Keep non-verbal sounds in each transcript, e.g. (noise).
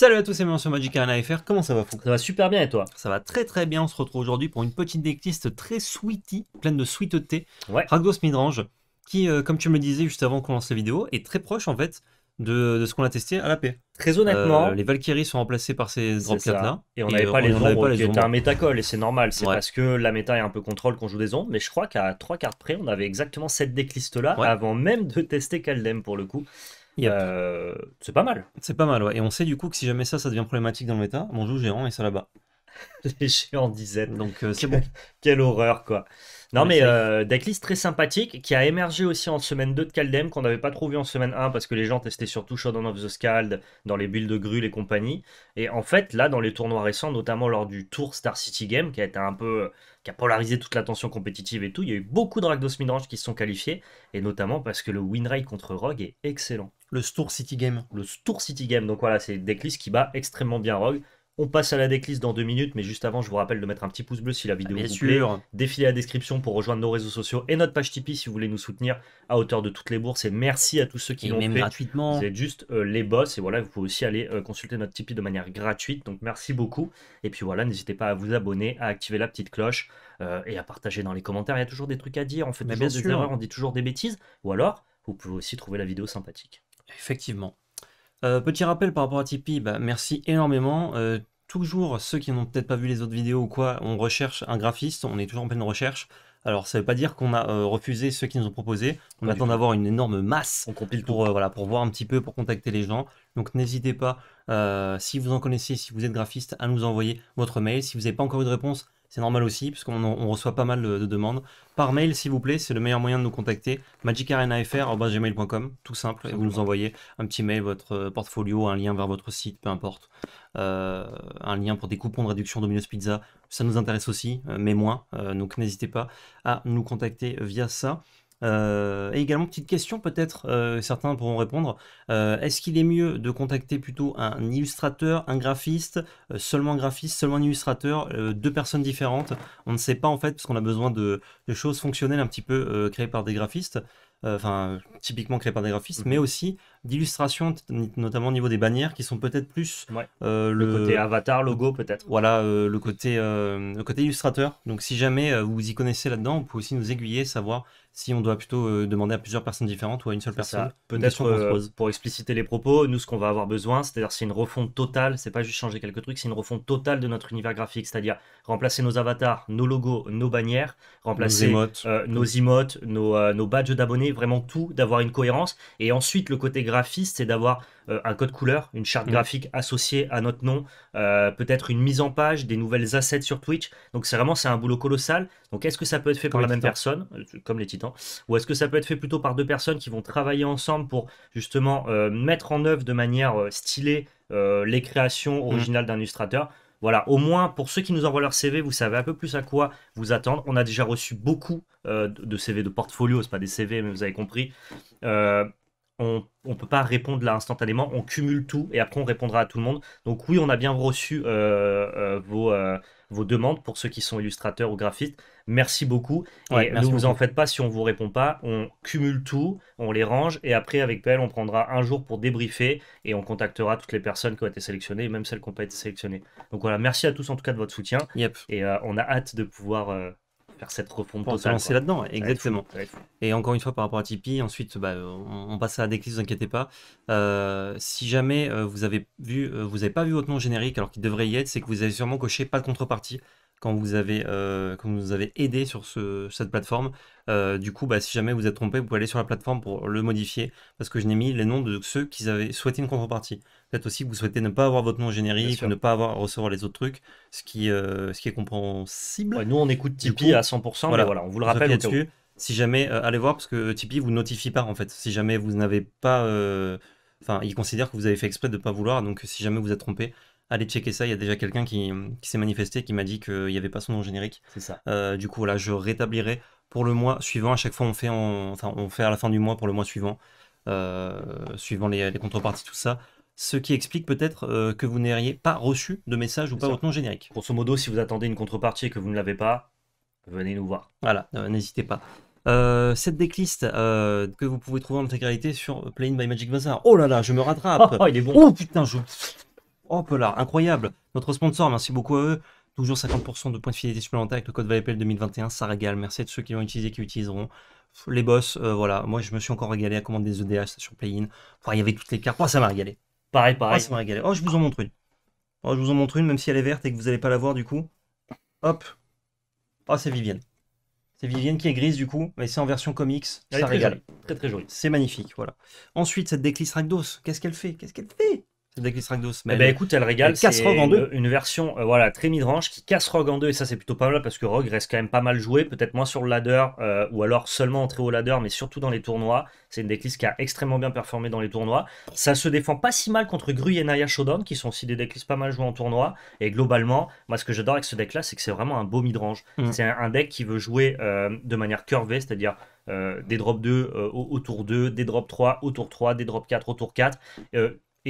Salut à tous, c'est sur Magic Arena FR, comment ça va Fou Ça va super bien et toi Ça va très très bien, on se retrouve aujourd'hui pour une petite decklist très sweetie, pleine de sweeteté, ouais. Ragdos Midrange, qui, euh, comme tu me disais juste avant qu'on lance la vidéo, est très proche en fait de, ce qu'on a testé à la paix. Très honnêtement. Euh, les Valkyries sont remplacées par ces drop là. Et on n'avait euh, pas, les ombres qui étaient un métacol et c'est normal. C'est parce que la méta est un peu contrôle qu'on joue des ondes, Mais je crois qu'à 3 cartes près, on avait exactement cette decklist là avant même de tester Kaldem pour le coup. Euh, c'est pas mal. C'est pas mal, ouais. Et on sait du coup que si jamais ça, ça devient problématique dans le méta, on joue géant et ça là-bas. (laughs) Les géants dizaine Donc euh, c'est bon. (laughs) Quelle horreur, quoi. Non, mais euh, Decklist très sympathique qui a émergé aussi en semaine 2 de Caldem qu'on n'avait pas trouvé en semaine 1 parce que les gens testaient surtout Shadow of the Scald dans les bulles de grue et compagnie. Et en fait, là, dans les tournois récents, notamment lors du tour Star City Game qui a été un peu. Euh, qui a polarisé toute la tension compétitive et tout, il y a eu beaucoup de ragdos Midrange qui se sont qualifiés et notamment parce que le win rate contre Rogue est excellent. Le Tour City Game. Le Tour City Game. Donc voilà, c'est Decklist qui bat extrêmement bien Rogue. On passe à la déclisse dans deux minutes, mais juste avant, je vous rappelle de mettre un petit pouce bleu si la vidéo vous plaît. Défilez la description pour rejoindre nos réseaux sociaux et notre page Tipeee si vous voulez nous soutenir à hauteur de toutes les bourses. Et merci à tous ceux qui l'ont fait. gratuitement. Vous êtes juste euh, les boss. Et voilà, vous pouvez aussi aller euh, consulter notre Tipeee de manière gratuite. Donc merci beaucoup. Et puis voilà, n'hésitez pas à vous abonner, à activer la petite cloche euh, et à partager dans les commentaires. Il y a toujours des trucs à dire. On fait toujours bien des sûr. erreurs, on dit toujours des bêtises. Ou alors, vous pouvez aussi trouver la vidéo sympathique. Effectivement. Euh, petit rappel par rapport à Tipeee, bah, merci énormément. Euh, toujours ceux qui n'ont peut-être pas vu les autres vidéos ou quoi, on recherche un graphiste, on est toujours en pleine recherche. Alors ça ne veut pas dire qu'on a euh, refusé ceux qui nous ont proposé, on attend d'avoir une énorme masse on compile pour, voilà, pour voir un petit peu, pour contacter les gens. Donc n'hésitez pas, si vous en connaissez, si vous êtes graphiste, à nous envoyer votre mail. Si vous n'avez pas encore eu de réponse, c'est normal aussi, puisqu'on on reçoit pas mal de, demandes. Par mail, s'il vous plaît, c'est le meilleur moyen de nous contacter. magicarenafr.gmail.com, tout simple, et vous nous envoyez un petit mail, votre euh, portfolio, un lien vers votre site, peu importe. Euh, un lien pour des coupons de réduction Domino's Pizza, ça nous intéresse aussi, euh, mais moins. donc n'hésitez pas à nous contacter via ça. Euh, et également, petite question peut-être, euh, certains pourront répondre, euh, est-ce qu'il est mieux de contacter plutôt un illustrateur, un graphiste, seulement un graphiste, seulement un illustrateur, deux personnes différentes On ne sait pas en fait, parce qu'on a besoin de, choses fonctionnelles un petit peu créées par des graphistes, enfin typiquement créées par des graphistes, mais mhm. aussi d'illustrations, notamment au niveau des bannières, qui sont peut-être plus le... le... côté avatar, logo peut-être. Voilà, le, côté, le côté illustrateur. Donc si jamais vous y connaissez là-dedans, vous pouvez aussi nous aiguiller, savoir si on doit plutôt euh, demander à plusieurs personnes différentes ou à une seule personne. Peut-être euh, pour expliciter les propos, nous ce qu'on va avoir besoin, c'est-à-dire c'est une refonte totale, c'est pas juste changer quelques trucs, c'est une refonte totale de notre univers graphique, c'est-à-dire remplacer nos avatars, nos logos, nos bannières, remplacer nos emotes, euh, nos, nos badges d'abonnés, vraiment tout, d'avoir une cohérence. Et ensuite le côté graphiste, c'est d'avoir euh, un code couleur, une charte mhm. graphique associée à notre nom, euh, peut-être une mise en page, des nouvelles assets sur Twitch. Donc c'est vraiment c'est un boulot colossal. Donc est-ce que ça peut être fait par la même personne, euh, comme les titans, ou est-ce que ça peut être fait plutôt par deux personnes qui vont travailler ensemble pour justement mettre en œuvre de manière stylée les créations mhm. originales d'un illustrateur voilà, au moins pour ceux qui nous envoient leur CV, vous savez un peu plus à quoi vous attendre. On a déjà reçu beaucoup de CV de portfolio, c'est pas des CV, mais vous avez compris on ne peut pas répondre là instantanément, on cumule tout et après on répondra à tout le monde. Donc oui, on a bien reçu euh, euh, vos, euh, vos, demandes pour ceux qui sont illustrateurs ou graphistes. Merci beaucoup. et ne vous en faites pas si on ne vous répond pas. On cumule tout, on les range et après avec PL, on prendra un jour pour débriefer et on contactera toutes les personnes qui ont été sélectionnées même celles qui n'ont pas été sélectionnées. Donc voilà, merci à tous en tout cas de votre soutien. Yep. Et on a hâte de pouvoir faire cette refonte pour se lancer là-dedans, exactement. et encore une fois, par rapport à Tipeee, ensuite, bah, on, passe à déclise ne vous inquiétez pas. Euh, si jamais euh, vous avez vu, euh, vous n'avez pas vu votre nom générique alors qu'il devrait y être, c'est que vous avez sûrement coché pas de contrepartie quand vous avez, euh, quand vous avez aidé sur cette plateforme. Euh, du coup, bah, si jamais vous êtes trompé, vous pouvez aller sur la plateforme pour le modifier parce que je n'ai mis les noms de ceux qui avaient souhaité une contrepartie. Peut-être aussi que vous souhaitez ne pas avoir votre nom générique, ne pas avoir recevoir les autres trucs, ce qui, euh, ce qui est compréhensible. nous, on écoute Tipeee à 100%, voilà, voilà, on vous le rappelle là-dessus. Si jamais, allez voir parce que Tipeee vous notifie pas en fait. Si jamais vous n'avez pas enfin, il considère que vous avez fait exprès de ne pas vouloir, donc si jamais vous êtes trompé, allez checker ça. Il y a déjà quelqu'un qui, qui s'est manifesté qui m'a dit qu'il n'y avait pas son nom générique. C'est ça. Euh, du coup, là, je rétablirai pour le mois suivant. À chaque fois, on fait, enfin, on fait à la fin du mois pour le mois suivant, euh, suivant les, contreparties, tout ça. Ce qui explique peut-être euh, que vous n'auriez pas reçu de message ou pas votre nom générique. Grosso modo, si vous attendez une contrepartie et que vous ne l'avez pas, venez nous voir. Voilà, n'hésitez pas. cette decklist que vous pouvez trouver en intégralité sur Playing by Magic Bazaar. Oh là là, je me rattrape. oh (laughs) il est bon. Oh putain, je Hop oh, là, incroyable Notre sponsor, merci beaucoup à eux. Toujours 50% de points de fidélité supplémentaires avec le code VAPL 2021, ça régale. Merci à tous ceux qui l'ont utilisé, qui l'utiliseront. Les boss, euh, voilà, moi je me suis encore régalé à commander des EDH sur Play-In. il y avait toutes les cartes. ça m'a régalé. Pareil, pareil. Oh, ça m'a régalé. Oh, je vous en montre une. Oh, je vous en montre une, même si elle est verte et que vous n'allez pas la voir du coup. Hop. Oh, c'est Vivienne. C'est Vivienne qui est grise du coup, mais c'est en version comics. ça très Très très C'est magnifique, voilà. Ensuite, cette déclisse Ragdos, qu'est-ce qu'elle fait Qu'est-ce qu'elle fait de qu'il mais eh Mais ben, écoute, elle régale. Casse Rogue en deux. Une, version euh, voilà, très midrange qui casse Rogue en deux. Et ça, c'est plutôt pas mal parce que Rogue reste quand même pas mal joué. Peut-être moins sur le ladder euh, ou alors seulement en très haut ladder, mais surtout dans les tournois. C'est une decklist qui a extrêmement bien performé dans les tournois. Ça se défend pas si mal contre Gru et Naya Shodown, qui sont aussi des decklists pas mal joués en tournoi. Et globalement, moi, ce que j'adore avec ce deck-là, c'est que c'est vraiment un beau midrange. Mm. C'est un, deck qui veut jouer euh, de manière curvée, c'est-à-dire des drops 2 autour au, tour 2, des drops 3 au tour 3, des drops 4 au tour 4,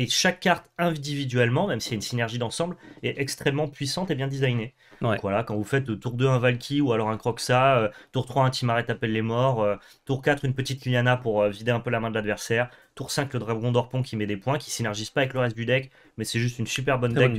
et chaque carte individuellement, même s'il y a une synergie d'ensemble, est extrêmement puissante et bien designée. Donc voilà, quand vous faites euh, tour 2 un Valky ou alors un Croxa, euh, tour 3 un Timaret appelle les morts, euh, tour 4 une petite Lyanna pour vider un peu la main de l'adversaire, tour 5 le Dragon d'Orpon qui met des points, qui synergise pas avec le reste du deck, mais c'est juste une super bonne deck,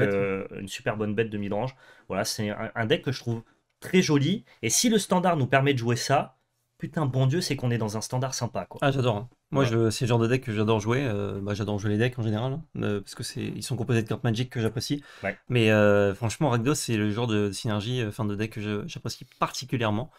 une super bonne bête de midrange. Voilà, c'est un, deck que je trouve très joli. Et si le standard nous permet de jouer ça, putain, bon Dieu, c'est qu'on est dans un standard sympa. Quoi. Ah, j'adore. Hein. Moi, je c'est le genre de deck que j'adore jouer. Euh, bah, j'adore jouer les decks en général, hein, euh, parce que c'est ils sont composés de cartes Magic que j'apprécie. Mais euh, franchement, Ragdos, c'est le genre de synergie, fin de deck que j'apprécie particulièrement.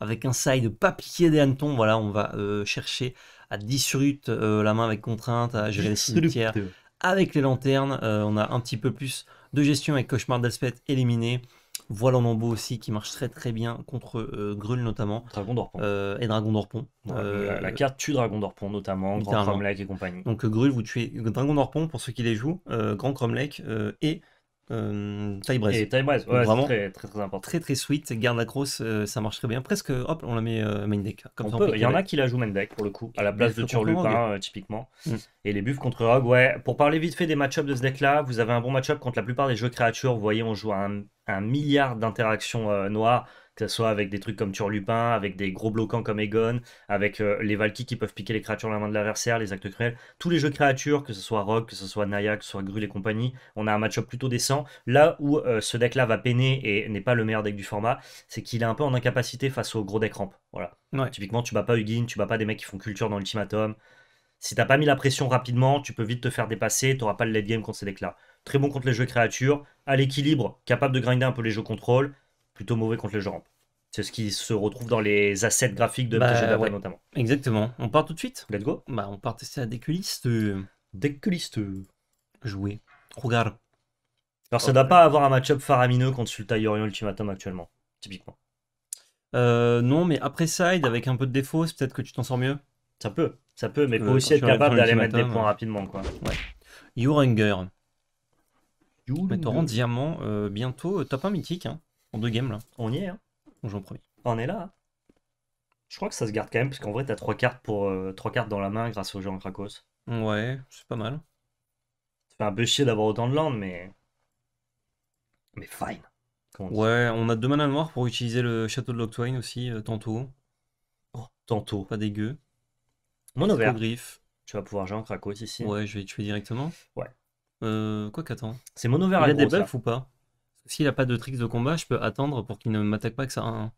Avec un side papier piqué des hannetons, voilà, on va chercher à dissrute la main avec contrainte, à gérer les cimetières. Avec les lanternes, on a un petit peu plus de gestion avec Cauchemar d'Aspect éliminé. Voilà en embout aussi qui marche très très bien contre euh, Grul notamment. Dragon euh, et Dragon d'Orpon. Euh, la, carte tue Dragon d'Orpon notamment, Grand Cromlech et compagnie. Donc Grul, vous tuez Dragon d'Orpon pour ceux qui les jouent, Grand Cromlech et euh, Braise. Et vraiment très, très, très important. Très très sweet, garde la grosse, euh, ça marche très bien. Presque, hop, on la met euh, main deck. Hein, il y en a qui la jouent main deck pour le coup, à la place de Turlupin euh, typiquement. Mm. Et les buffs contre Rogue, ouais. Pour parler vite fait des match de ce deck là, vous avez un bon match-up contre la plupart des jeux créatures. Vous voyez, on joue un, un milliard d'interactions noires que ce soit avec des trucs comme Turlupin, avec des gros bloquants comme Egon, avec euh, les Valkyries qui peuvent piquer les créatures dans la main de l'adversaire, les actes cruels, tous les jeux créatures, que ce soit Rogue, que ce soit Naya, que ce soit Grul et compagnie, on a un match-up plutôt décent. Là où euh, ce deck-là va peiner et n'est pas le meilleur deck du format, c'est qu'il est un peu en incapacité face aux gros decks ramp. Voilà. Typiquement, tu bats pas Hugin, tu bats pas des mecs qui font culture dans l'ultimatum. Si t'as pas mis la pression rapidement, tu peux vite te faire dépasser, t'auras pas le late game contre ces decks-là. Très bon contre les jeux créatures, à l'équilibre, capable de grinder un peu les jeux contrôle, plutôt mauvais contre les gens. C'est ce qui se retrouve dans les assets graphiques de bah, notamment. Exactement. On part tout de suite Let's go. Bah, on part tester la déculiste. Déculiste. Jouer. Regarde. Alors, ça ne oh, doit pas avoir un match-up faramineux contre Sulta Yorion Ultimatum actuellement, typiquement. Euh, non, mais après Side, avec un peu de défaut, peut-être que tu t'en sors mieux. Ça peut, ça peut, mais faut aussi être capable d'aller mettre des points rapidement, quoi. Ouais. Youranger. Youranger. Torrent Diamant, euh, bientôt euh, top 1 mythique. Hein. En deux games là. On y est, hein. On joue en premier. On est là. Hein. Je crois que ça se garde quand même, parce qu'en vrai, t'as trois cartes pour euh, trois cartes dans la main grâce au jeu en Krakos. Ouais, c'est pas mal. Ça fait un peu chier d'avoir autant de land, mais. Mais fine. ouais, on a deux manas noirs pour utiliser le château de Loctwine aussi, euh, tantôt. Oh, tantôt. Pas dégueu. Mon vert. Tu vas pouvoir jouer en Krakos ici. Ouais, je vais tuer directement. Ouais. Euh, quoi qu'attends. C'est mon vert à des ou pas s'il a pas de tricks de combat, je peux attendre pour qu'il ne m'attaque pas que ça hein.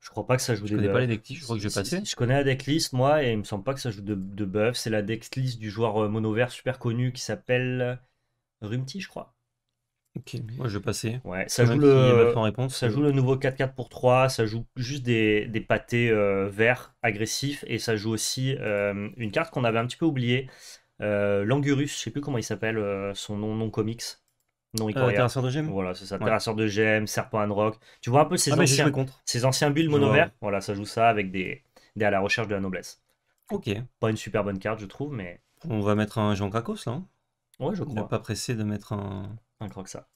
Je crois pas que ça joue des Je connais pas les je crois que je Je connais la decklist, moi, et il me semble pas que ça joue de, de buff. C'est la decklist du joueur euh, mono vert super connu qui s'appelle euh, Rumti, je crois. Ok, moi je vais passer. Ouais, ça, joue le... réponse, ça joue le nouveau 4-4 pour 3, ça joue juste des, des pâtés euh, verts agressifs, et ça joue aussi une carte qu'on avait un petit peu oubliée, euh, Langurus, je sais plus comment il s'appelle, euh, son nom non comics. Non, euh, Terrasseur de gemmes Voilà, c'est Terrasseur de gemmes, Serpent and Rock. Tu vois un peu ces ah, anciens, ces anciens builds mono Voilà, ça joue ça avec des, des à la recherche de la noblesse. Ok. Pas une super bonne carte, je trouve, mais. On va mettre un Jean Krakos là. Hein ouais, je crois. On pas pressé de mettre un. Un ça.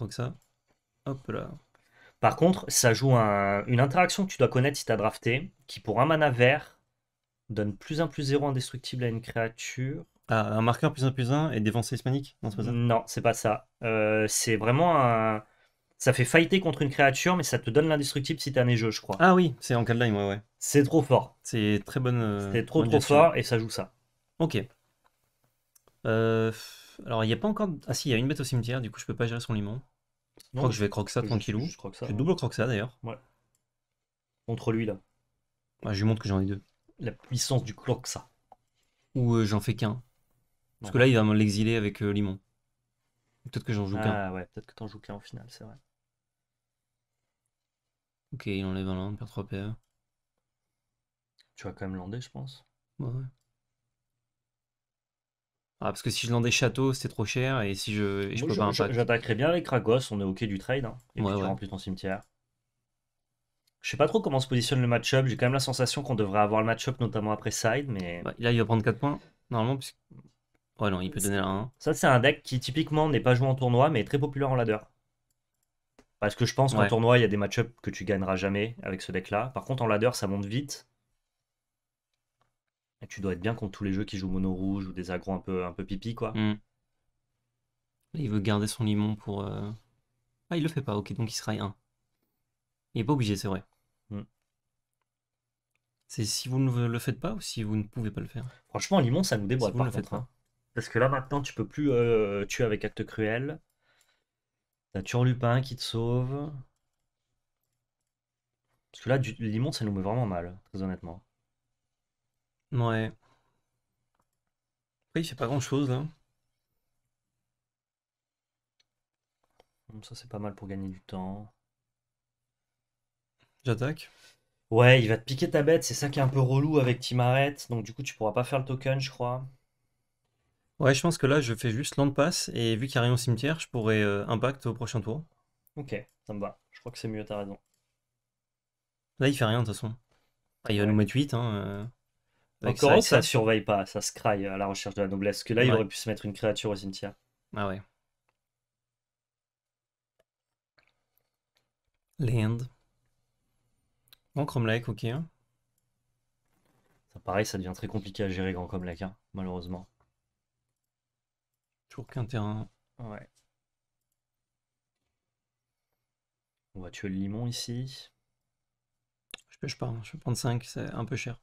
Un ça. Hop là. Par contre, ça joue une interaction que tu dois connaître si tu as drafté, qui pour un mana vert donne plus un plus zéro indestructible à une créature un marqueur plus un plus un et dévancé hispanique Non, c'est pas ça. Euh, c'est vraiment un. Ça fait fighter contre une créature, mais ça te donne l'indestructible si t'es un jeu, je crois. Ah oui, c'est en line, ouais, ouais. C'est trop fort. C'est très bonne. Euh, c'est trop trop fort et ça joue ça. Ok. Euh, alors, il n'y a pas encore. Ah si, il y a une bête au cimetière, du coup, je peux pas gérer son limon. je crois que je vais croque ça tranquillou. Je, croque ça, hein. double croque ça d'ailleurs. Ouais. Contre lui, là. je lui montre que j'en ai deux. La puissance du croque ça. Ou j'en fais qu'un. Parce que là, il va l'exiler avec euh, Limon. Peut-être que j'en joue qu'un. Ah ouais, peut-être que t'en joues qu'un au final, c'est vrai. Ok, il enlève un land, perd 3 PA. Tu vas quand même lander, je pense. Ouais, Ah, parce que si je landais château, c'était trop cher, et si je, peux pas impact. J'attaquerai bien avec Ragos, on est ok du trade, hein, et puis tu remplis ton cimetière. Je sais pas trop comment se positionne le match-up, j'ai quand même la sensation qu'on devrait avoir le match-up, notamment après side, mais... Bah, là, il va prendre 4 points, normalement, puisque... Ouais, non, il peut donner la 1. Ça, c'est un deck qui typiquement n'est pas joué en tournoi, mais est très populaire en ladder. Parce que je pense qu'en tournoi, il y a des match que tu gagneras jamais avec ce deck-là. Par contre, en ladder, ça monte vite. Et tu dois être bien contre tous les jeux qui jouent mono rouge ou des agros un peu, un peu pipi, quoi. Hmm. Il veut garder son limon pour. Euh, ah, il le fait pas, ok, donc il sera 1. Il est pas obligé, c'est vrai. Hmm. C'est si vous ne le faites pas ou si vous ne pouvez pas le faire Franchement, limon, ça nous déboîte le fait. Parce que là, maintenant, tu peux plus euh, tuer avec acte cruel. T'as toujours Lupin qui te sauve. Parce que là, du limon, ça nous met vraiment mal, très honnêtement. Ouais. Après, il fait pas grand chose là. Hein. Ça, c'est pas mal pour gagner du temps. J'attaque. Ouais, il va te piquer ta bête, c'est ça qui est un peu relou avec Timaret. Donc, du coup, tu pourras pas faire le token, je crois. Ouais, je pense que là, je fais juste land pass et vu qu'il n'y a rien au cimetière, je pourrais euh, impact au prochain tour. Ok, ça me va. Je crois que c'est mieux, t'as raison. Là, il fait rien de toute façon. il va nous mettre 8. Hein, euh. Encore, oh, ça, surveille pas, ça se craille à la recherche de la noblesse. Que là, il aurait pu se mettre une créature au cimetière. Ah ouais. Land. Grand comme ok. Hein. Ça, pareil, ça devient très compliqué à gérer Grand comme hein, malheureusement. Toujours qu'un terrain. Ouais. On va tuer le limon ici. Je pêche pas, hein. je vais prendre 5, c'est un peu cher.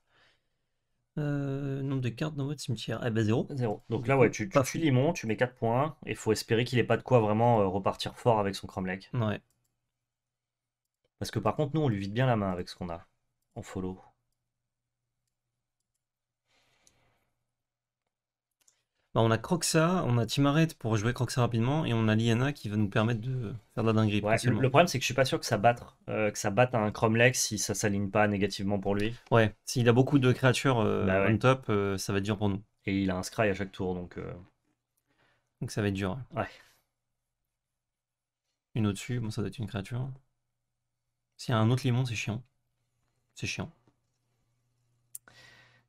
Euh, nombre de cartes dans votre cimetière. Eh ben 0. 0. Donc là, ouais, tu, tu le limon, tu mets 4 points, et faut espérer qu'il ait pas de quoi vraiment euh, repartir fort avec son cromlech. Ouais. Parce que par contre, nous, on lui vide bien la main avec ce qu'on a en follow. Bah, on a Croxa, on a Timaret pour jouer Croxa rapidement et on a Liana qui va nous permettre de faire de la dinguerie. le, problème c'est que je suis pas sûr que ça batte, euh, que ça batte un Cromlex si ça s'aligne pas négativement pour lui. Ouais, s'il a beaucoup de créatures euh, bah on top, euh, ça va être dur pour nous. Et il a un Scry à chaque tour donc. Donc ça va être dur. Ouais. Une au-dessus, bon ça doit être une créature. S'il y a un autre limon, c'est chiant. C'est chiant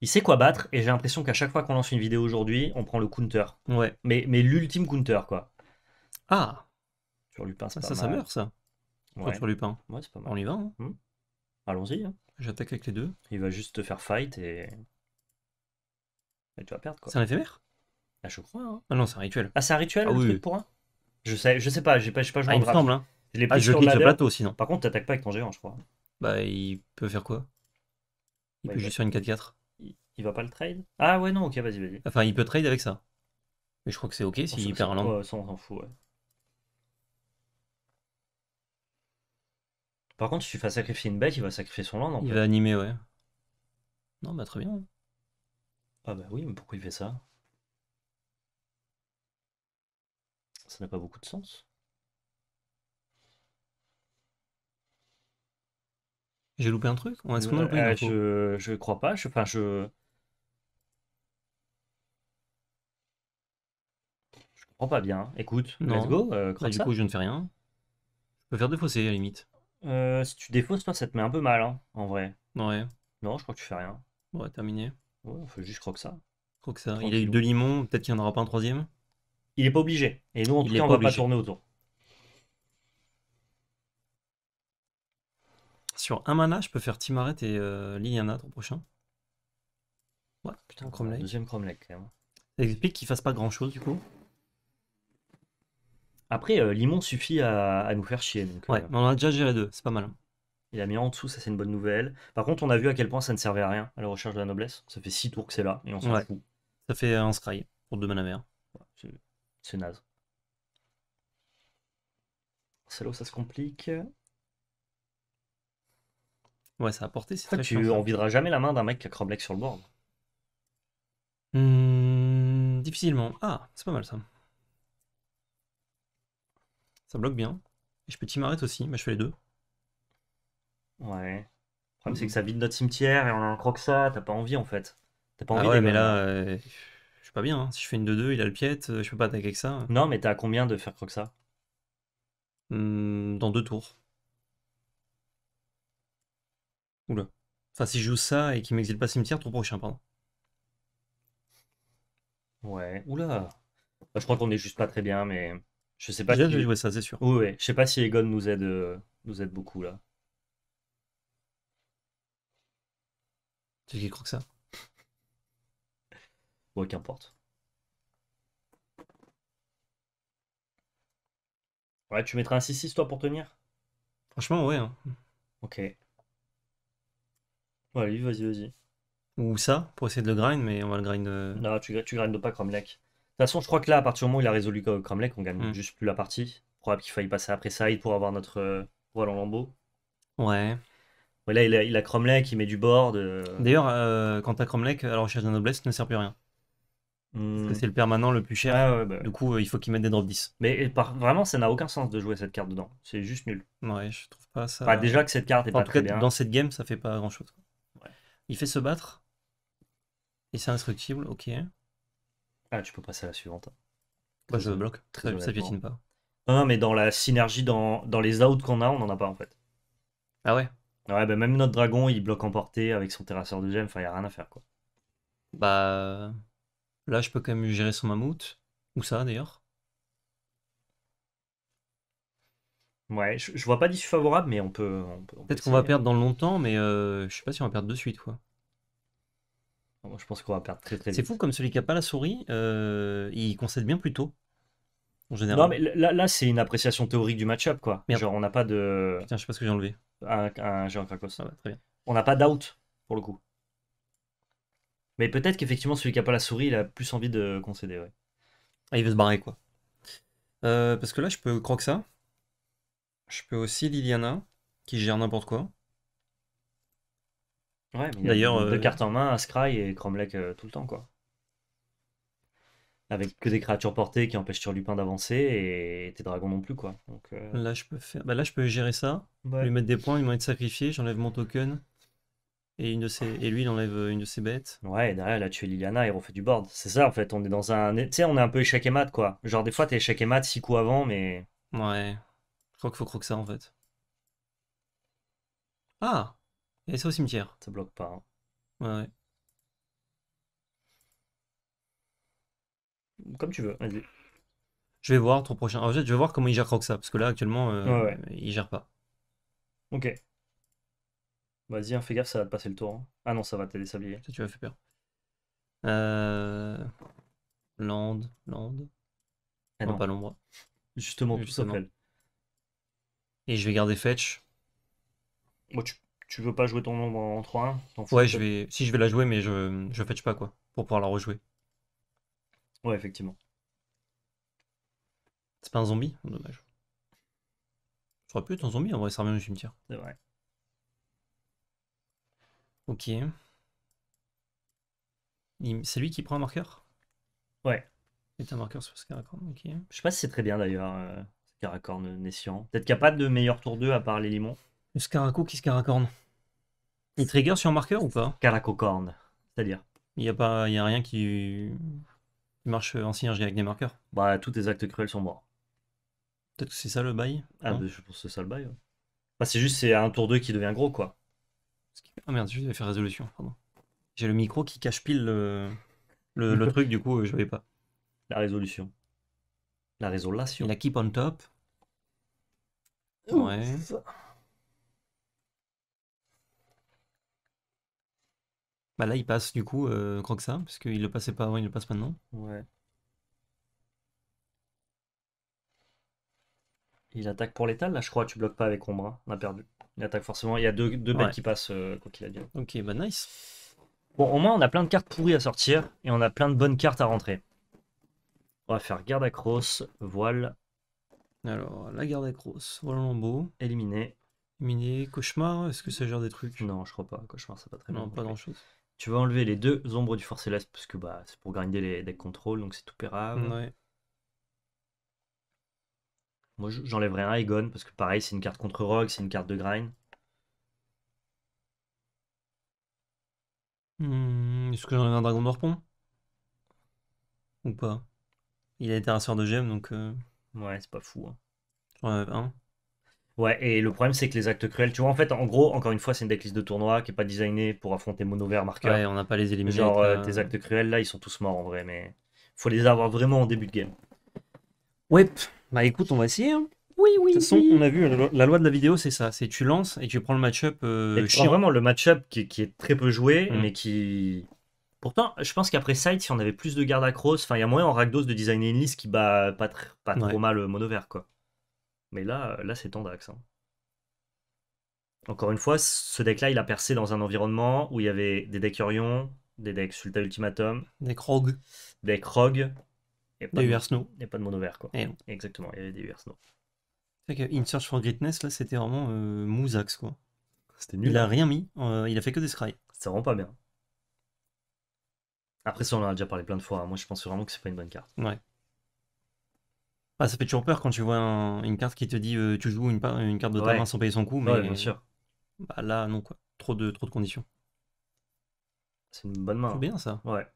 il sait quoi battre et j'ai l'impression qu'à chaque fois qu'on lance une vidéo aujourd'hui, on prend le counter. Ouais. Mais, mais l'ultime counter, quoi. Ah Sur c'est ça, pas ça, mal. ça meurt, ça. Ouais. Lupin. Ouais, c'est pas mal. On y va. Hein. Hmm. Allons-y. Hein. J'attaque avec les deux. Il va juste te faire fight et. et tu vas perdre, quoi. C'est un éphémère Ah, je crois. Hein. Ah non, c'est un rituel. Ah, c'est un rituel, ah, oui, pour un je sais, je sais pas, j'ai pas, pas joué ah, en draft. Il me semble, hein. Je l'ai ah, sur le plateau sinon. Par contre, t'attaques pas avec ton géant, je crois. Bah, il peut faire quoi il bah, peut juste faire une 4-4. Il va pas le trade Ah ouais, non, ok, vas-y, vas-y. Enfin, il peut trade avec ça. Mais je crois que c'est ok s'il perd un land. on s'en fout, ouais. Par contre, si tu fais sacrifier une bête, il va sacrifier son land. En il va animer, ouais. Non, bah très bien. Ah bah oui, mais pourquoi il fait ça Ça n'a pas beaucoup de sens. J'ai loupé un truc est euh, je, je crois pas. Je, enfin, je, Oh pas bien. Écoute, let's go. Euh, bah, du coup, je ne fais rien. Je peux faire défausser à la limite. Euh, si tu défausses, toi, ça te met un peu mal, hein, en vrai. Ouais. Non, je crois que tu fais rien. Ouais, terminé. Ouais, faut juste croque ça. ça. Il a eu deux limons, peut-être qu'il n'y en aura pas un troisième. Il est pas obligé. Et nous, en tout cas, on va pas tourner autour. Sur un mana, je peux faire Timaret et euh, Liliana, ton prochain. Ouais, putain, Lake. Deuxième Chrome Ça explique qu'il fasse pas grand chose, du coup. Après, euh, Limon suffit à, nous faire chier. ouais, mais euh, on a déjà géré deux, c'est pas mal. Hein. Il a mis en dessous, ça c'est une bonne nouvelle. Par contre, on a vu à quel point ça ne servait à rien à la recherche de la noblesse. Ça fait 6 tours que c'est là et on s'en fout. Ça fait un scry pour deux à mère c'est naze. ça. ça se complique. Ouais, ça a porté. C'est tu en videras jamais la main d'un mec qui a sur le board. Mmh, difficilement. Ah, c'est pas mal ça. Ça bloque bien. Et je peux m'arrêter aussi, mais bah, je fais les deux. Ouais. Le problème, c'est que ça vide notre cimetière et on en croque ça. T'as pas envie en fait. T'as pas ah envie ah ouais, mais là, euh, je suis pas bien. Hein. Si je fais une 2-2, il a le piète, euh, je peux pas attaquer avec ça. Non, mais t'as à combien de faire croque ça hmm, dans deux tours. Oula. Enfin, si je joue ça et qu'il m'exile pas cimetière, trop prochain, pardon. Ouais. Oula. Bah, je crois qu'on est juste pas très bien, mais. Je sais pas. si... ça, c'est sûr. Oui, Je sais pas si Egon nous aide, euh, nous aide beaucoup là. C'est qui croit que ça Ouais, qu'importe. Ouais, tu mettrais un 6-6 toi pour tenir Franchement, ouais. Hein. Ok. Ouais, vas-y, vas-y. Ou ça, pour essayer de le grind, mais on va le grind. Euh, non, tu, tu grindes pas lec. De toute façon, je crois que là, à partir du moment où il a résolu Cromlech, on gagne mm. juste plus la partie. Probable qu'il faille passer après Side pour avoir notre voile euh, en lambeau. Ouais. ouais. Là, il a, il il met du board. Euh. D'ailleurs, euh, quant quand t'as Cromlech, la recherche de noblesse ne sert plus à rien. Parce que hmm. c'est le permanent le plus cher. Ah bah du coup, il faut qu'il mette des drop 10. Mais vraiment, ça n'a aucun sens de jouer cette carte dedans. C'est juste nul. Ouais, je trouve pas ça. déjà que cette carte est pas très cas, Dans cette game, ça fait pas grand chose. Il fait se battre. Et c'est instructible, ok. Ah, tu peux passer à la suivante. Ça je bloque. ça piétine pas. Non, mais dans la synergie, dans, les outs qu'on a, on n'en a pas en fait. Ah ouais Ouais, ben, même notre dragon, il bloque emporté avec son terrasseur de gemme. Enfin, il n'y a rien à faire quoi. Bah. Là, je peux quand même gérer son mammouth. Ou ça d'ailleurs. Ouais, je, vois pas d'issue favorable, mais on peut. peut, être qu'on va hein. perdre dans le longtemps, mais euh, je sais pas si on va perdre de suite quoi je pense qu'on va perdre très très vite. C'est fou comme celui qui n'a pas la souris, euh, il concède bien plus tôt. En général. Non, mais là, là c'est une appréciation théorique du match-up, quoi. Genre, on n'a pas de. Tiens, je sais pas ce que j'ai enlevé. Un, Krakos. On n'a pas d'out, pour le coup. Mais peut-être qu'effectivement, celui qui n'a pas la souris, il a plus envie de concéder, ouais. Ah, il veut se barrer, quoi. Euh, parce que là, je peux croire que ça. Je peux aussi Liliana, qui gère n'importe quoi. Ouais, mais D'ailleurs, deux euh, cartes en main, Ascry et Cromlech euh, tout le temps, quoi. Avec que des créatures portées qui empêchent Turlupin d'avancer et tes dragons non plus, quoi. Euh, là, je peux faire... bah, là, je peux gérer ça, lui mettre des points, il m'a être sacrifié, j'enlève mon token. Et, une de ses... et lui, il enlève une de ses bêtes. Ouais, et derrière, il a tué Liliana, et refait du board. C'est ça, en fait, on est dans un. Tu sais, on est un peu échec et mat, quoi. Genre, des fois, t'es échec et mat, six coups avant, mais. Ouais. Je crois qu'il faut croire que ça, en fait. Ah et c'est au cimetière. Ça bloque pas. Hein. Ouais, Comme tu veux, vas-y. Je vais voir ton prochain. En fait, je vais voir comment il gère ça. parce que là, actuellement, euh, il gère pas. Ok. Vas-y, hein, fais gaffe, ça va te passer le tour. Hein. Ah non, ça va, t'es sabliers. Ça, tu vas faire peur. Euh, land, Land. Eh non. pas l'ombre. Justement, Justement, tout Et je vais garder Fetch tu veux pas jouer ton nombre en 3-1 Ouais, je vais... si je vais la jouer, mais je, je fetch pas quoi, pour pouvoir la rejouer. Ouais, effectivement. C'est pas un zombie oh, Dommage. Ça aurait pu être un zombie, en vrai, ça revient au cimetière. C'est vrai. Ok. C'est lui qui prend un marqueur Ouais. est un marqueur sur ce ok. Je sais pas si c'est très bien d'ailleurs, euh, ce caracorne euh, Nessian. Peut-être qu'il n'y a pas de meilleur tour 2 à part les limons. Le Scaraco qui scaracorne. Il trigger sur marqueur ou pas corne, c'est-à-dire Il n'y a, a rien qui... marche en synergie avec des marqueurs Bah, tous tes actes cruels sont morts. Peut-être que c'est ça le bail Ah, je pense que c'est ça le bail. Bah, c'est juste, c'est un tour 2 qui devient gros, quoi. Ah merde, je vais faire résolution, J'ai le micro qui cache pile le, (laughs) truc, du coup, euh, je ne pas. La résolution. La résolution. La keep on top. Ouais. Bah là, il passe du coup, euh, croque hein, ça, parce qu'il le passait pas avant, il le passe maintenant. Ouais. Il attaque pour l'étal, là, je crois. Tu bloques pas avec Ombra. On a perdu. Il attaque forcément. Il y a deux, deux bêtes qui passent, euh, quoi qu'il bien. Ok, bah nice. Bon, au moins, on a plein de cartes pourries à sortir et on a plein de bonnes cartes à rentrer. On va faire garde à cross, voile. Alors, la garde à cross, voile lambeau. Éliminé. Éliminé. Cauchemar, est-ce que ça gère des trucs Non, je crois pas. Cauchemar, ça pas très bien. Non, pas grand-chose. Tu vas enlever les deux ombres du force céleste parce que bah, c'est pour grinder les decks contrôle, donc c'est tout pérable. Moi j'enlèverai un Aegon parce que pareil, c'est une carte contre Rogue, c'est une carte de grind. Hmm, est-ce que j'enlève un dragon noir Ou pas Il a été un de gemme donc. Euh, ouais, c'est pas fou. Hein. Ouais, et le problème, c'est que les actes cruels, tu vois, en fait, en gros, encore une fois, c'est une decklist de tournoi qui est pas designée pour affronter mono vert marqueur. Ouais, on n'a pas les éliminés. Genre, euh, tes actes cruels, là, ils sont tous morts en vrai, mais faut les avoir vraiment en début de game. Ouais, bah écoute, on va essayer. Hein. Oui, oui. De toute façon, on a vu, la loi de la vidéo, c'est ça c'est tu lances et tu prends le match-up. Euh, vraiment le match-up qui, est très peu joué, mm. mais qui. Pourtant, je pense qu'après Side, si on avait plus de garde à cross, enfin, il y a moyen en Rakdos de designer une liste qui bat pas, pas trop mal euh, mono vert, quoi. Mais là, euh, là c'est Tandax. Hein. Encore une fois, ce deck-là, il a percé dans un environnement où il y avait des decks Orion, des decks Sulta Ultimatum, des Krog, des Krog, et pas des de, Snow. Et pas de mono vert, quoi. Eh Exactement, il y avait des UR Snow. In Search for Greatness, là, c'était vraiment euh, quoi. C'était nul. Il a hein. rien mis, euh, il a fait que des scry. C'est vraiment pas bien. Après ça, on en a déjà parlé plein de fois. Hein. Moi, je pense vraiment que c'est pas une bonne carte. Ouais. Ah, ça fait toujours peur quand tu vois une carte qui te dit euh, tu joues une, carte de ta main sans payer son coup. mais bien sûr. bah, là non quoi. Trop de, conditions. C'est une bonne main. C'est hein. bien ça. Ouais.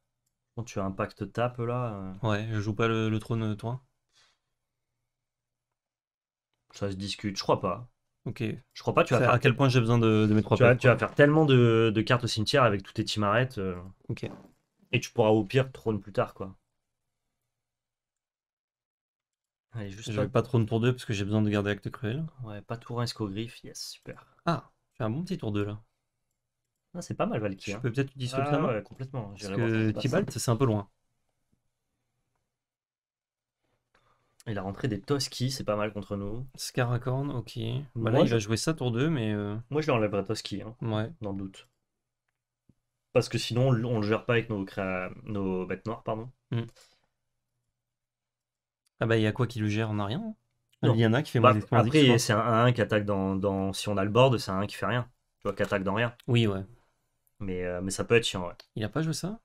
Quand tu as un pacte tape là, euh. Ouais, je joue pas le, trône euh, toi. ça se discute. Je crois pas. Ok. Je crois pas. Tu vas faire. à quel point j'ai besoin de, mes trois tu, tu vas faire tellement de, cartes au cimetière avec tous tes timarettes. Ok. Et tu pourras au pire trône plus tard quoi. Je juste pas... trop de tour 2 parce que j'ai besoin de garder acte cruel. Ouais, pas tour 1 escogriffe, yes, super. Ah, j'ai un bon petit tour 2 là. Ah, c'est pas mal Valkyrie. Je hein. peux peut-être utiliser ah, ça ouais, complètement. Parce que Tibalt, c'est un peu loin. Et la rentrée des Toski, c'est pas mal contre nous. Scaracorn, ok. Bah là, il va jouer ça tour 2, mais. Euh, Moi, je l'enlèverais Toski, hein, ouais. dans le doute. Parce que sinon, on le gère pas avec nos, créa... nos bêtes noires, pardon. Hmm. Ah bah il y a quoi qui le gère On n'a rien. Hein il y en a qui fait bah, moins Après, hein. c'est un 1 qui attaque dans, Si on a le board, c'est un 1 qui fait rien. Tu vois, qui attaque dans rien. Oui, ouais. Mais, euh, mais ça peut être chiant, ouais. Il a pas joué ça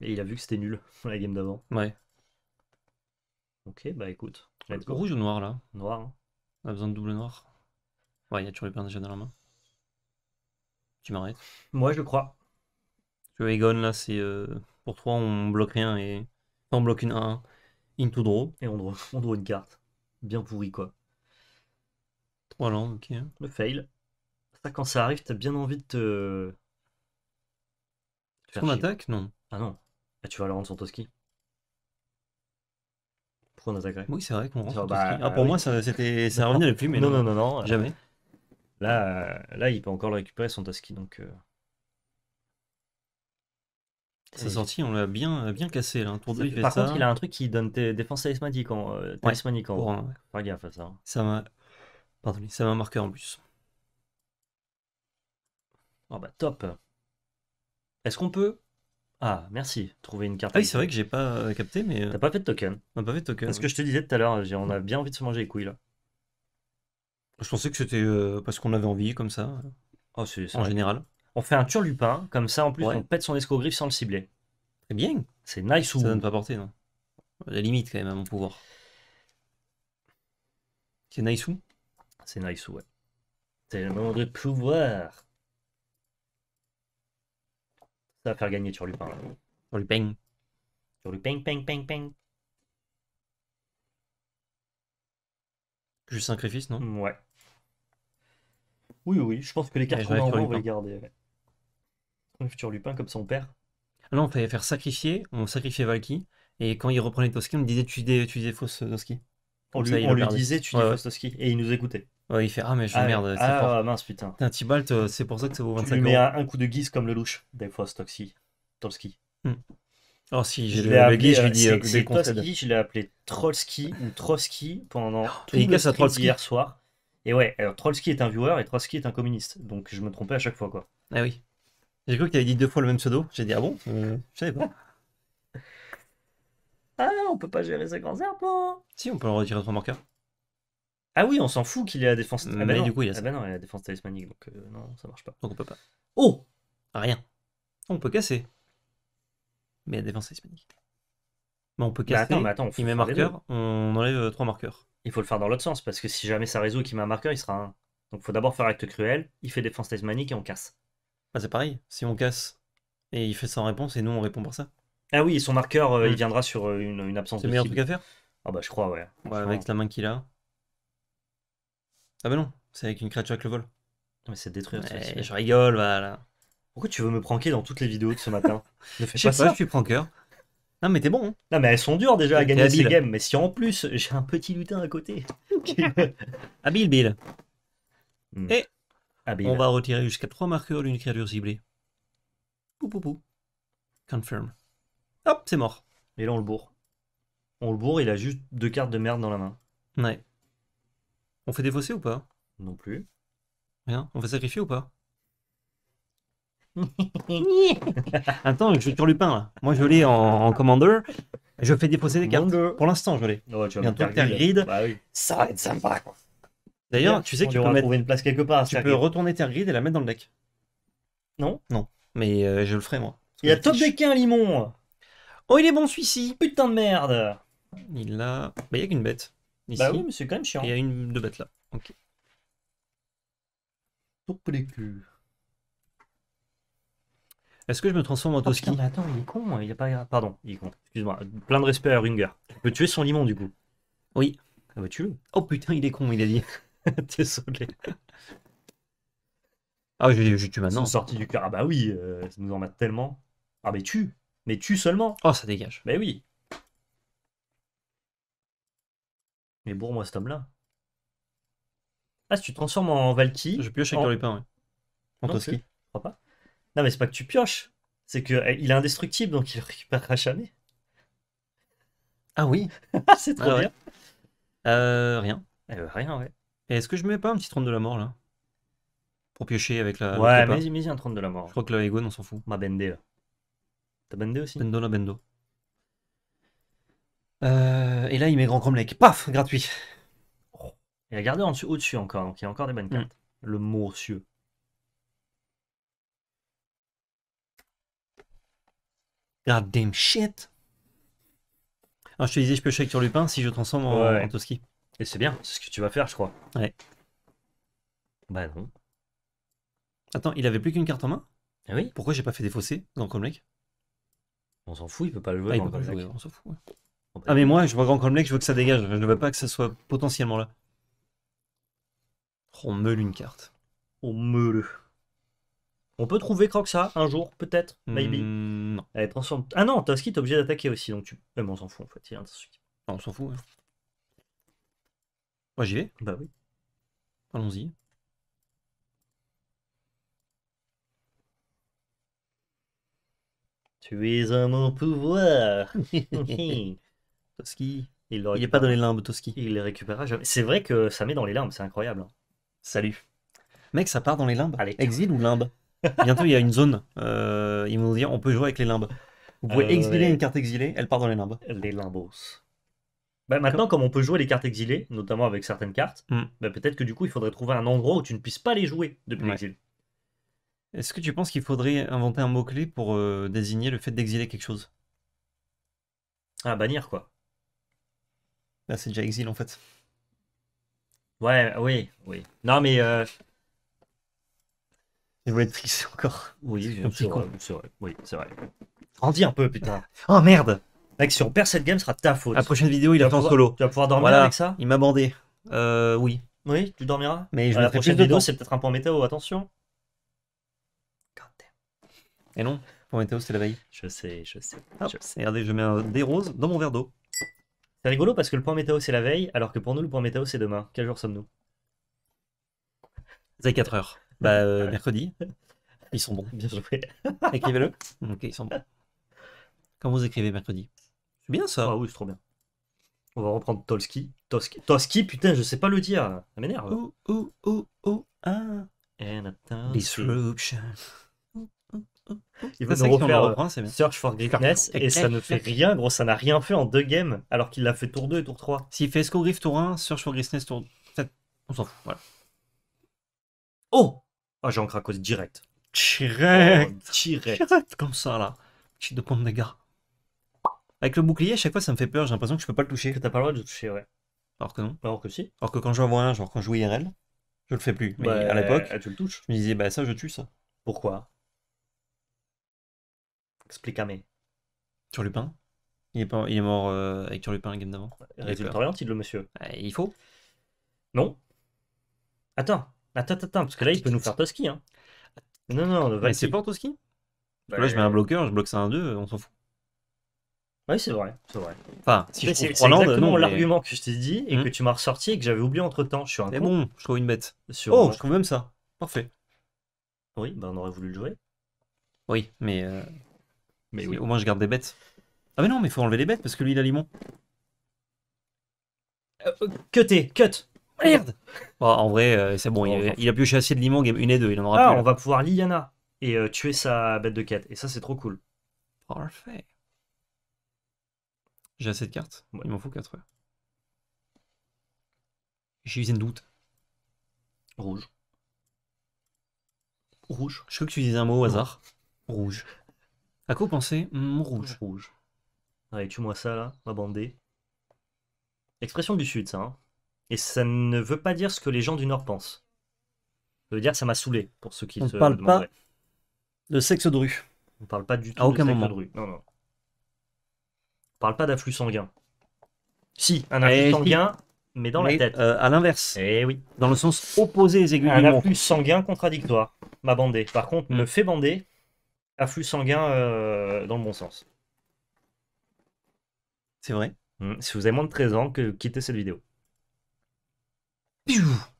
Et il a vu que c'était nul, (laughs) la game d'avant. Ouais. Ok, bah écoute. Rouge ou noir là Noir. Hein. On a besoin de double noir. Ouais, il y a toujours plein jeunes dans la main. Tu m'arrêtes Moi, je crois. Tu vois, là, c'est. Euh, pour 3, on bloque rien et. on bloque une -1. Into draw. Et on draw, une carte. Bien pourri, quoi. Trois langues, ok. Le fail. Ça, quand ça arrive, t'as bien envie de te. Qu'on attaque Non. Ah non. Ah tu vas le rendre sur Toski. Pourquoi on attaquerait Oui, c'est vrai qu'on rentre sur bah, Ah, bah pour moi, c'était, ça revenait depuis, mais non. Non, non, non, non. Jamais. Là, euh, là, il peut encore le récupérer son Toski, donc. Euh. Sa sortie, on l'a bien, bien cassé. Là. Tour 2, il fait Par contre, il a un truc qui donne tes défenses euh, talismaniques en. Euh, talismaniques en. gaffe à ça. Hein. Ça m'a. Pardon, ça m'a marqué en plus. Oh bah top. Est-ce qu'on peut. Ah, merci. Trouver une carte. Ah oui, c'est vrai que j'ai pas euh, capté, mais. Euh, T'as pas fait de token. T'as pas fait de token. Parce que je te disais tout à l'heure, on a bien envie de se manger les couilles là. Je pensais que c'était parce qu'on avait envie comme ça. Oh, c'est en général. On fait un turlupin, comme ça en plus on pète son escogriffe sans le cibler. Très bien. C'est nice ou. Ça donne pas portée, non La limite quand même à mon pouvoir. C'est nice ou C'est nice ou, ouais. C'est le moment de pouvoir. Ça va faire gagner Turlupin là. Turlupin. Turlupin, ping, ping, ping. Juste sacrifice, non Ouais. Oui, oui, je pense que les cartes qu'on on va les garder le futur Lupin comme son père ah Non, on fallait faire sacrifier, on sacrifiait Valky, et quand il reprenait Toski, on me disait tu dis, tu Toski. On lui, on lui disait tu dis euh, Toski, et il nous écoutait. Ouais, il fait Ah, mais je ah, merde. Ah, fort. ah, mince, putain. T'es un Tibalt, euh, c'est pour ça que ça vaut 25 euros. Tu lui mets un, coup de guise comme le louche, des fois, Toski. Toski. Hmm. Alors si j'ai le, Guy, je lui euh, dis c'est Toski, je l'ai appelé Trollski ou Troski, pendant oh, tout le stream hier soir. Et ouais, alors Trollski est un viewer et Troski est un communiste, donc je me trompais à chaque fois quoi. Ah oui. J'ai cru que tu dit deux fois le même pseudo. J'ai dit, ah bon euh, Je savais pas. (laughs) Ah, on peut pas gérer ses grands serpents. Si, on peut en retirer trois marqueurs. Ah oui, on s'en fout qu'il ait la défense. Ah bah du coup, il a Ah bah non, il a la défense talismanique, donc euh, non, ça marche pas. Donc on peut pas. Oh Rien. On peut casser. Mais la défense talismanique. Mais on peut bah casser. attends, attends, on il met marqueur, on enlève euh, trois marqueurs. Il faut le faire dans l'autre sens, parce que si jamais ça résout qu'il met un marqueur, il sera un. Donc faut d'abord faire acte cruel, il fait défense talismanique et on casse. Bah, c'est pareil, si on casse et il fait sans réponse et nous on répond pour ça. Ah oui, son marqueur, euh, il mm. viendra sur euh, une, absence C'est de le meilleur truc à faire Ah bah je crois, ouais. Ouais, avec la main qu'il a. Ah bah non, c'est avec une créature avec le vol. Mais c'est détruire. je rigole, voilà. Pourquoi tu veux me pranker dans toutes les vidéos de ce matin (laughs) Je sais pas si tu je suis Non, mais t'es bon. Hein. Non mais elles sont dures déjà à gagner ces games, mais si en plus j'ai un petit lutin à côté. (laughs) Habile, Bill. Hmm. Et eh, on va retirer jusqu'à 3 marqueurs d'une créature ciblée. Pou, pou, pou. Confirm. Hop, c'est mort. Et là, on le bourre. On le bourre, il a juste deux cartes de merde dans la main. Ouais. On fait défausser ou pas Non plus. Rien. On fait sacrifier ou pas (laughs) Attends, je le Lupin là. Moi je l'ai en, en commander. Je fais défausser des cartes. Pour l'instant, je l'ai. Ouais, oh, tu vas Bientôt, grid. Bah, oui. Ça va être sympa quoi. D'ailleurs, tu sais que tu peux une place quelque part. Tu peux retourner Terre Grid et la mettre dans le deck. Non Non. Mais euh, je le ferai moi. Il y a top deck un limon Oh, il est bon celui-ci Putain de merde Il a. Bah, il y a qu'une bête. Ici. Bah oui, mais c'est quand même chiant. Il y a une, deux bêtes là. Ok. Top les Est-ce que je me transforme en oh, Toski attends, il est con, hein. il a pas. Pardon, il est con. Excuse-moi. Plein de respect à Ringer. Tu peux tuer son limon du coup. Oui. Ah bah tu veux. Oh putain, il est con, il a dit. (laughs) Désolé. Ah, je, tue maintenant. sorti du cœur. Ah bah oui, euh, ça nous en mate tellement. Ah mais tue Mais tu seulement Oh, ça dégage. Mais oui Mais bourre-moi cet homme-là. Ah, si tu te transformes en Valkyrie. Je pioche avec le Lupin, ouais. En non, Toski. Je pas. Non, mais c'est pas que tu pioches. C'est qu'il eh, est indestructible, donc il récupérera jamais. Ah oui (laughs) C'est trop bien. Euh, rien. Eh ben, rien, ouais. Est-ce que je mets pas un petit trône de la mort là Pour piocher avec la. Ouais, mais y un trône de la mort. Je crois que la ego on s'en fout. Ma Bende. là. T'as bende aussi Bendo la Bendo. Euh, et là, il met Grand lake Paf Gratuit. Il a gardé au-dessus encore, donc il y a encore des bonnes mm. cartes. Le monsieur. God damn shit. Alors, ah, je te disais, je pioche avec sur Lupin si je transforme en, en Toski. Et c'est bien, c'est ce que tu vas faire, je crois. Ouais. Bah non. Attends, il avait plus qu'une carte en main Ah oui Pourquoi j'ai pas fait des fossés dans On s'en fout, il peut pas le jouer. Ah, mais moi, je vois Grand mec, je veux que ça dégage. Je ne veux pas que ça soit potentiellement là. On meule une carte. On meule. On peut trouver ça un jour, peut-être, maybe. Hmm, non. Ah non, Toski, t'es obligé d'attaquer aussi, donc tu. Euh, mais on s'en fout en fait, on s'en fout. Ouais. Moi j'y vais Bah oui. Allons-y. Tu es un mon pouvoir (laughs) Toski. Il n'est pas dans les limbes, Toski. Il les récupérera C'est vrai que ça met dans les limbes, c'est incroyable. Hein. Salut. Mec, ça part dans les limbes. Allez. Exil ou limbe Bientôt, il y a une zone. Euh, ils vont dire on peut jouer avec les limbes. Vous pouvez euh, exiler une carte exilée, elle part dans les limbes. Les limbos. Bah, maintenant, comme on peut jouer les cartes exilées, notamment avec certaines cartes, hmm. bah, peut-être que du coup, il faudrait trouver un endroit où tu ne puisses pas les jouer depuis l'exil. Est-ce que tu penses qu'il faudrait inventer un mot-clé pour euh, désigner le fait d'exiler quelque chose Ah, bannir quoi. c'est déjà exil en fait. Ouais, oui, oui. Non, mais. Il va être encore. Oui, c'est vrai, Oui, c'est vrai. un peu, putain. oh merde Mec, si on perd cette game, ce sera ta faute. La prochaine vidéo, il attend solo. Tu vas pouvoir dormir avec ça Il m'a bandé. Euh, oui. Oui, tu dormiras. Mais je euh, la prochaine vidéo, c'est peut-être un point météo, attention. God damn. Et non, point météo, c'est la veille. Je sais, je sais, je Regardez, je mets des roses dans mon verre d'eau. C'est rigolo parce que le point météo, c'est la veille, alors que pour nous, le point météo, c'est demain. Quel jour sommes-nous C'est 4 heures. Bah, euh, mercredi. Ils sont bons. (laughs) Bien joué. Écrivez-le. Ok, ils sont bons. Comment vous écrivez mercredi c'est bien ça. Ah oui, c'est trop bien. On va reprendre Tolski. Toski, Toski putain, je sais pas le dire. Ça m'énerve. Ouh, ouh, ouh, ouh, ah. And Disruption. Il veut nous refaire euh, Search for Greatness et ça ne fait rien, gros, ça n'a rien fait en deux games alors qu'il l'a fait tour 2 et tour 3. S'il fait Esco Griff tour 1, Search for grisness tour 7, on s'en fout, voilà. Oh Ah, j'ai un cause direct. Direct oh, Direct Direct Comme ça là, suis de points de dégâts. Avec le bouclier, à chaque fois, ça me fait peur. J'ai l'impression que je peux pas le toucher. Que t'as pas le droit de le toucher, ouais. Alors que non. Alors que si. Alors que quand je vois un, genre quand je joue IRL, je le fais plus. Mais à l'époque, ah, tu le touches. Je me disais, bah ça, je tue ça. Pourquoi explique à mes. Turlupin il est, pas, il est mort euh, avec Turlupin la game d'avant. Résultat orienté, le monsieur. il faut. Non. Attends, attends, attends, parce que là, il peut nous faire Toski. Hein. Non, non, le Mais c'est pas Toski Là, je mets un bloqueur, je bloque ça un 2, on s'en fout. Oui, c'est vrai, c'est vrai. Enfin, si c'est exactement l'argument que je t'ai dit et hmm. que tu m'as ressorti et que j'avais oublié entre temps. Je suis un mais bon, je trouve une bête. Oh, je trouve même ça. Parfait. Oui, ben on aurait voulu le jouer. Oui, mais. Euh, mais oui. Au moins, je garde des bêtes. Ah, mais non, mais il faut enlever les bêtes parce que lui, il a limon. Euh, euh, cuté, cut Merde oh, En vrai, c'est bon, oh, il, a pu chasser de limon, game 1 et 2, il en aura ah, on va pouvoir Yana et tuer sa bête de quête Et ça, c'est trop cool. Parfait. J'ai assez de cartes Il m'en faut 4. Ouais. J'ai eu une doute. Rouge. Rouge. Je crois que tu disais un mot au hasard. Rouge. À quoi penser mm, Rouge. Rouge. Allez, tue-moi ça là, ma bandée. Expression du Sud, ça. Hein. Et ça ne veut pas dire ce que les gens du Nord pensent. Ça veut dire que ça m'a saoulé, pour ceux qui On ne parle pas de sexe de rue. On parle pas du tout aucun de sexe de rue. Non, non parle pas d'afflux sanguin. Si, un eh afflux sanguin, mais dans la tête. Euh, à l'inverse. Eh oui. Dans le sens opposé aux aiguilles un afflux sanguin contradictoire m'a bandé. Par contre, mm. me fait bander, afflux sanguin euh, dans le bon sens. C'est vrai. Mm. Si vous avez moins de 13 ans, que quittez cette vidéo.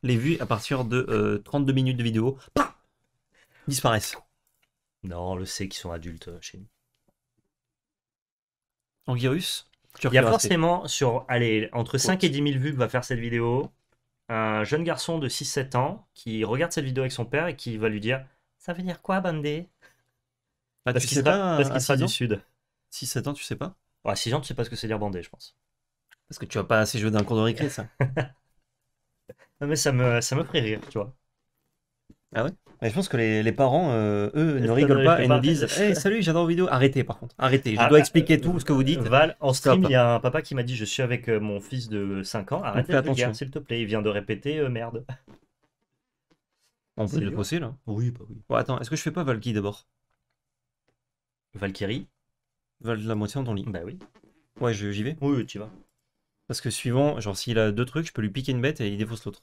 Les vues à partir de 32 euh, minutes de vidéo disparaissent. Non, on le sait qu'ils sont adultes chez nous. En virus Il y a forcément sur, entre 5 et 10 000 vues que va faire cette vidéo, un jeune garçon de 6-7 ans qui regarde cette vidéo avec son père et qui va lui dire Ça veut dire quoi, Bandé ah, Parce qu'il sera, parce qu'il sera du sud. 6-7 ans, tu sais pas À 6 ans, tu sais pas ce que c'est dire Bandé, je pense. Parce que tu vas pas assez jouer d'un cours de récré, ça. (laughs) non, mais ça me, ça me ferait rire, tu vois. Ah ouais mais je pense que les, parents, euh, eux, ne rigolent pas et nous disent hey, eh, Salut, j'adore vidéo. Arrêtez, par contre. Arrêtez. Je ah, dois ah, expliquer euh, tout ce que vous dites. Val, en stream, il y a un papa qui m'a dit Je suis avec euh, mon fils de 5 ans. Arrêtez, attention, s'il te plaît. Il vient de répéter On Merde. C'est possible. là Oui, bah oui. Bon, attends, est-ce que je fais pas Valky d'abord Valkyrie Val de la moitié dans ton lit. Bah oui. Ouais, j'y vais. Oui, oui tu vas. Parce que suivant, genre, s'il a deux trucs, je peux lui piquer une bête et il défausse l'autre.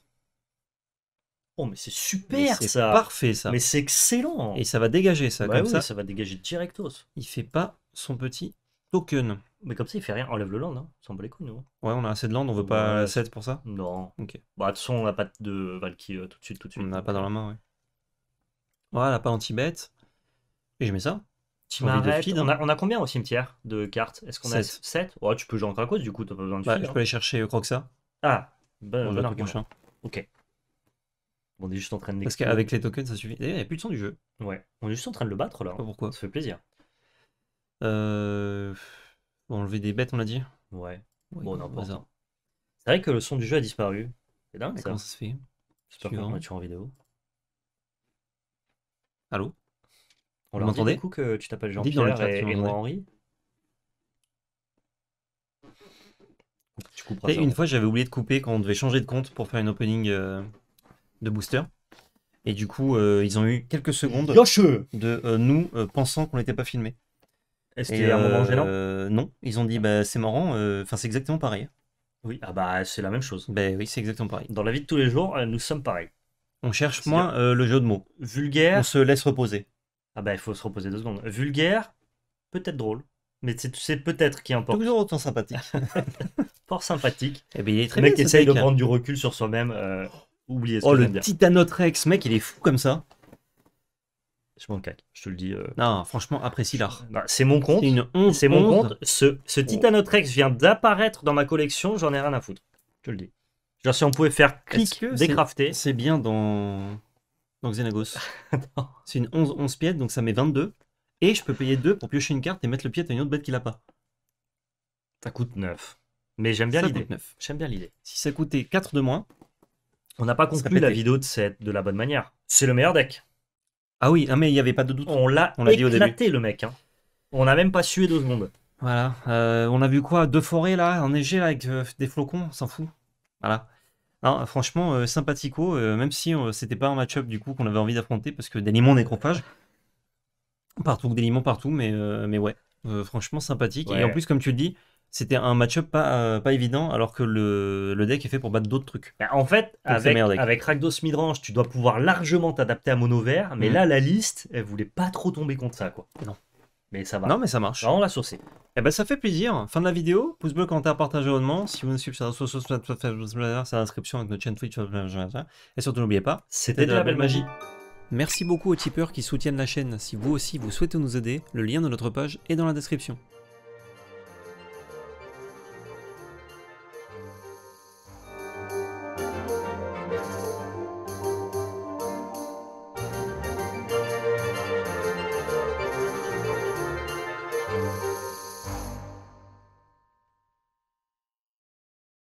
Oh, mais c'est super ça ça! parfait ça! Mais c'est excellent! Et ça va dégager ça, bah comme ça. Ça va dégager directos. Il fait pas son petit token. Mais comme ça, il fait rien. Enlève le land, hein. sans les couilles, nous. Hein. Ouais, on a assez de land, on veut pas 7 pour ça? Non. Ok. Bah, de toute façon, on n'a pas de Valkyrie euh, tout de suite, tout de suite. On n'a pas dans la euh, main, ouais. Voilà, pas anti-bête. Et je mets ça. feed, hein. on, a, combien au cimetière de cartes Est-ce qu'on a 7 Ouais, Tu peux jouer en Krakos, du coup, t'as pas besoin de bah, Je hein. peux aller chercher je euh, Croxa. Ah, ben, ah Ok. On est juste en train de Parce qu'avec les tokens, ça suffit. D'ailleurs, il n'y a plus de son du jeu. Ouais. On est juste en train de le battre là. pourquoi. Ça fait plaisir. Euh... Enlever des bêtes, on l'a dit Ouais. bon, n'importe C'est vrai que le son du jeu a disparu. C'est dingue ça. Comment ça se fait J'espère qu'on a tué en vidéo. Allô On l'entendait entendu Du coup, que tu t'appelles Jean-Pierre et, Henri tu et Une hein. fois, j'avais oublié de couper quand on devait changer de compte pour faire une opening. Euh, de booster. Et du coup, euh, ils ont eu quelques secondes de euh, nous euh, pensant qu'on n'était pas filmé. Est-ce qu'il y a un moment gênant Non, ils ont dit bah, c'est marrant, enfin c'est exactement pareil. Oui, ah bah c'est la même chose. Ben bah, oui, c'est exactement pareil. Dans la vie de tous les jours, nous sommes pareils. On cherche moins le jeu de mots. Vulgaire. On se laisse reposer. Ah bah il faut se reposer deux secondes. Vulgaire, peut-être drôle, mais c'est peut-être qui importe. Toujours autant sympathique. (laughs) Fort sympathique. Et eh ben, il très le mec bien, essaye de prendre du recul sur soi-même. Oh, le Titanotrex, mec, il est fou comme ça. Je m'en cac. je te le dis. Euh. Non, franchement, apprécie l'art. c'est mon compte. C'est une mon compte. Ce, ce oh. vient d'apparaître dans ma collection, j'en ai rien à foutre. Je te le dis. Genre, si on pouvait faire décrafter. C'est bien dans, dans Xenagos. (laughs) C'est une 11, 11 pièces, donc ça met 22. Et je peux payer 2 pour piocher une carte et mettre le pied à une autre bête qui l'a pas. Ça coûte 9. Mais j'aime bien l'idée. J'aime bien l'idée. Si ça coûtait 4 de moins, on n'a pas conclu la vidéo de, cette, de la bonne manière. C'est le meilleur deck. Ah oui, hein, mais il n'y avait pas de doute. On l'a éclaté dit au début. le mec. Hein. On n'a même pas sué deux secondes. Voilà. Euh, on a vu quoi Deux forêts là, enneigées là, avec euh, des flocons, s'en fout. Voilà. Non, franchement, euh, sympathico, même si c'était pas un match-up du coup qu'on avait envie d'affronter parce que des limons nécrophage. Partout, des limons partout, mais, mais ouais. franchement sympathique. Et en plus, comme tu le dis, c'était un match-up pas, euh, pas évident alors que le, deck est fait pour battre d'autres trucs. Bah, en fait, avec, Rakdos Midrange, tu dois pouvoir largement t'adapter à mono vert, mais mhm. là, la liste, elle voulait pas trop tomber contre ça, quoi. Non. Mais ça va. Non, mais ça marche. On la saucé. Eh ben, ça fait plaisir. Fin de la vidéo. Pouce bleu, commentaire, partage, abonnement. Si vous nous suivez sur les c'est l'inscription avec notre chaîne Twitch. Et surtout, n'oubliez pas, c'était de, la, belle magie. Merci beaucoup aux tipeurs qui soutiennent la chaîne. Si vous aussi vous souhaitez nous aider, le lien de notre page est dans la description.